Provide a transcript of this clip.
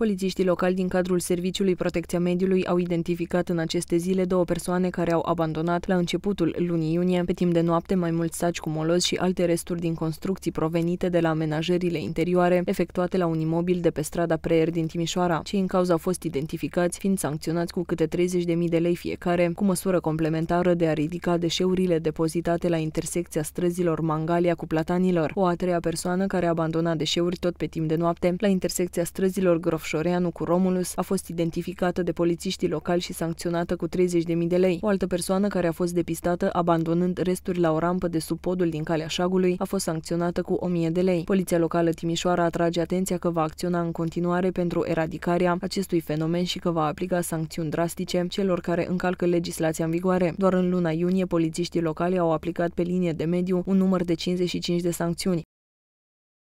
Polițiștii locali din cadrul Serviciului Protecția Mediului au identificat în aceste zile două persoane care au abandonat la începutul lunii iunie, pe timp de noapte, mai mulți saci cu moloz și alte resturi din construcții provenite de la amenajările interioare efectuate la un imobil de pe strada Preier din Timișoara. Cei în cauză au fost identificați, fiind sancționați cu câte 30.000 de lei fiecare, cu măsură complementară de a ridica deșeurile depozitate la intersecția străzilor Mangalia cu Platanilor. O a treia persoană care a abandonat deșeuri tot pe timp de noapte la intersecția străzilor Grof Șoreanu cu Romulus a fost identificată de polițiștii locali și sancționată cu 30.000 de lei. O altă persoană care a fost depistată abandonând resturi la o rampă de sub podul din calea șagului a fost sancționată cu 1.000 de lei. Poliția locală Timișoara atrage atenția că va acționa în continuare pentru eradicarea acestui fenomen și că va aplica sancțiuni drastice celor care încalcă legislația în vigoare. Doar în luna iunie, polițiștii locali au aplicat pe linie de mediu un număr de 55 de sancțiuni.